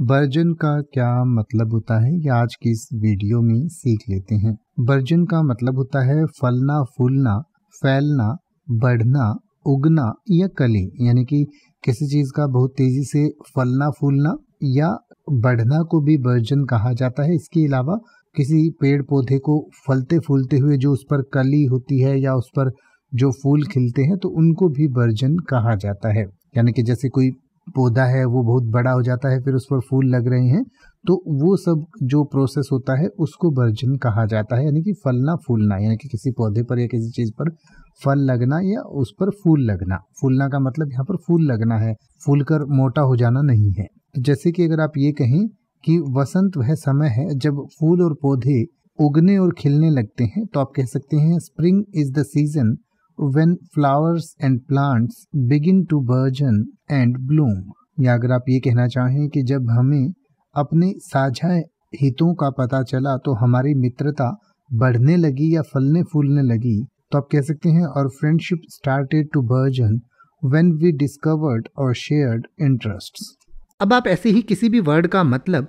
version का क्या मतलब होता है ये आज की इस वीडियो में सीख लेते हैं वर्जन का मतलब होता है फलना फूलना फैलना बढ़ना उगना या कली यानी कि किसी चीज का बहुत तेजी से फलना फूलना या बढ़ना को भी वर्जन कहा जाता है इसके अलावा किसी पेड़ पौधे को फलते फूलते हुए जो उस पर कली होती है या उस पर जो फूल खिलते हैं तो उनको भी वर्जन कहा जाता है यानी कि जैसे कोई पौधा है वो बहुत बड़ा हो जाता है फिर उस पर फूल लग रहे हैं तो वो सब जो प्रोसेस होता है उसको वर्जन कहा जाता है यानी कि फलना फूलना यानी कि किसी पौधे पर या किसी चीज़ पर फल लगना या उस पर फूल लगना फूलना का मतलब यहाँ पर फूल लगना है फूल कर मोटा हो जाना नहीं है तो जैसे कि अगर आप ये कहें कि वसंत वह समय है जब फूल और पौधे उगने और खिलने लगते हैं तो आप कह सकते हैं spring is the season when flowers and plants begin to burgeon and bloom या अगर आप ये कहना चाहें कि जब हमें अपने साझा हितों का पता चला तो हमारी मित्रता बढ़ने लगी या फलने फूलने लगी तो आप कह सकते हैं और friendship started to burgeon when we discovered और शेयर्ड इंटरेस्ट अब आप ऐसे ही किसी भी वर्ड का मतलब